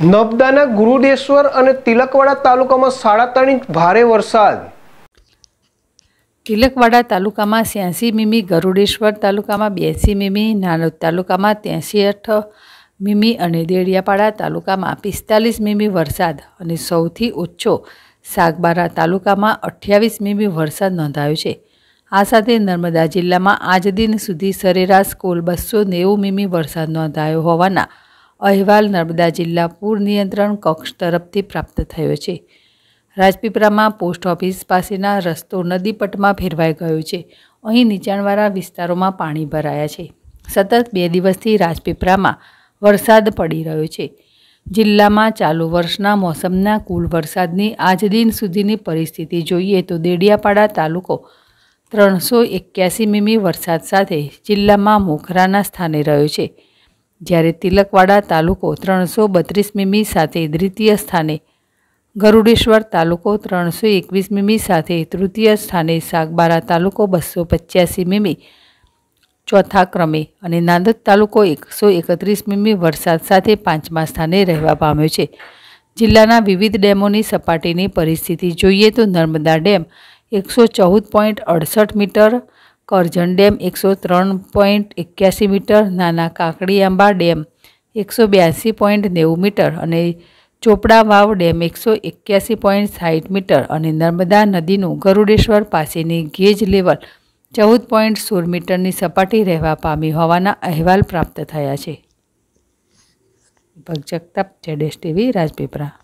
નબદાના ગુરુડેશ્વર અને તિલકવાડા તાલુકામાં સાડા ત્રણ ઇંચ ભારે વરસાદ તિલકવાડા તાલુકામાં છ્યાસી મીમી ગરુડેશ્વર તાલુકામાં બ્યાસી મીમી નાનોદ તાલુકામાં ત્યાંસી અઠ મીમી અને દેડિયાપાડા તાલુકામાં પિસ્તાલીસ મીમી વરસાદ અને સૌથી ઓછો સાગબારા તાલુકામાં અઠ્યાવીસ મીમી વરસાદ નોંધાયો છે આ સાથે નર્મદા જિલ્લામાં આજ દિન સુધી સરેરાશ કુલ બસો નેવું મીમી વરસાદ નોંધાયો હોવાના અહેવાલ નર્મદા જિલ્લા પૂર નિયંત્રણ કક્ષ તરફથી પ્રાપ્ત થયો છે રાજપીપળામાં પોસ્ટ ઓફિસ પાસેના રસ્તો નદીપટમાં ફેરવાઈ ગયો છે અહીં નીચાણવાળા વિસ્તારોમાં પાણી ભરાયા છે સતત બે દિવસથી રાજપીપળામાં વરસાદ પડી રહ્યો છે જિલ્લામાં ચાલુ વર્ષના મોસમના કુલ વરસાદની આજ દિન સુધીની પરિસ્થિતિ જોઈએ તો દેડિયાપાડા તાલુકો ત્રણસો એક્યાસી મીમી વરસાદ સાથે જિલ્લામાં મોખરાના સ્થાને રહ્યો છે જ્યારે તિલકવાડા તાલુકો ત્રણસો બત્રીસ મીમી સાથે દ્વિતીય સ્થાને ગરુડેશ્વર તાલુકો ત્રણસો એકવીસ મીમી સાથે તૃતીય સ્થાને સાગબારા તાલુકો બસો પચ્યાસી મીમી ચોથા ક્રમે અને નાંદોદ તાલુકો એકસો એકત્રીસ મીમી વરસાદ સાથે પાંચમા સ્થાને રહેવા પામ્યો છે જિલ્લાના વિવિધ ડેમોની સપાટીની પરિસ્થિતિ જોઈએ તો નર્મદા ડેમ એકસો ચૌદ પોઈન્ટ અડસઠ મીટર કરજણ ડેમ એકસો ત્રણ પોઈન્ટ એક્યાસી મીટર નાના કાકડીઆંબા ડેમ એકસો બ્યાસી પોઈન્ટ નેવું મીટર અને ચોપડા વાવ ડેમ એકસો એક્યાસી પોઈન્ટ સાઠ મીટર અને નર્મદા નદીનું ગરુડેશ્વર પાસેની ગેજ લેવલ ચૌદ પોઈન્ટ સોળ મીટરની સપાટી રહેવા પામી હોવાના અહેવાલ પ્રાપ્ત થયા છે ભગજગતાપ જડેશ ટીવી રાજપીપરા